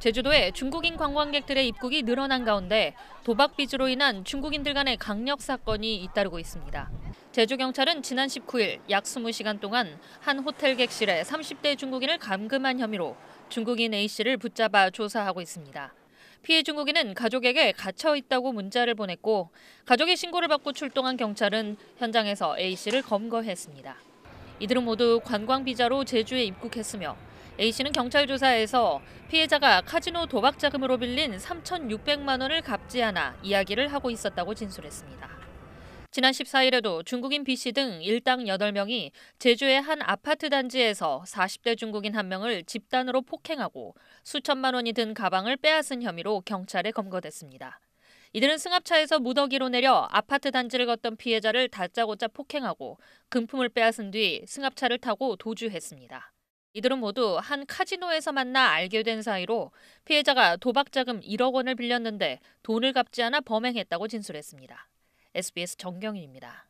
제주도에 중국인 관광객들의 입국이 늘어난 가운데 도박 빚으로 인한 중국인들 간의 강력 사건이 잇따르고 있습니다. 제주 경찰은 지난 19일 약 20시간 동안 한 호텔 객실에 30대 중국인을 감금한 혐의로 중국인 A 씨를 붙잡아 조사하고 있습니다. 피해 중국인은 가족에게 갇혀 있다고 문자를 보냈고 가족의 신고를 받고 출동한 경찰은 현장에서 A 씨를 검거했습니다. 이들은 모두 관광 비자로 제주에 입국했으며 A씨는 경찰 조사에서 피해자가 카지노 도박 자금으로 빌린 3,600만 원을 갚지않아 이야기를 하고 있었다고 진술했습니다. 지난 14일에도 중국인 B씨 등 일당 8명이 제주의 한 아파트 단지에서 40대 중국인 한 명을 집단으로 폭행하고 수천만 원이 든 가방을 빼앗은 혐의로 경찰에 검거됐습니다. 이들은 승합차에서 무더기로 내려 아파트 단지를 걷던 피해자를 다짜고짜 폭행하고 금품을 빼앗은 뒤 승합차를 타고 도주했습니다. 이들은 모두 한 카지노에서 만나 알게 된 사이로 피해자가 도박 자금 1억 원을 빌렸는데 돈을 갚지 않아 범행했다고 진술했습니다. SBS 정경희입니다.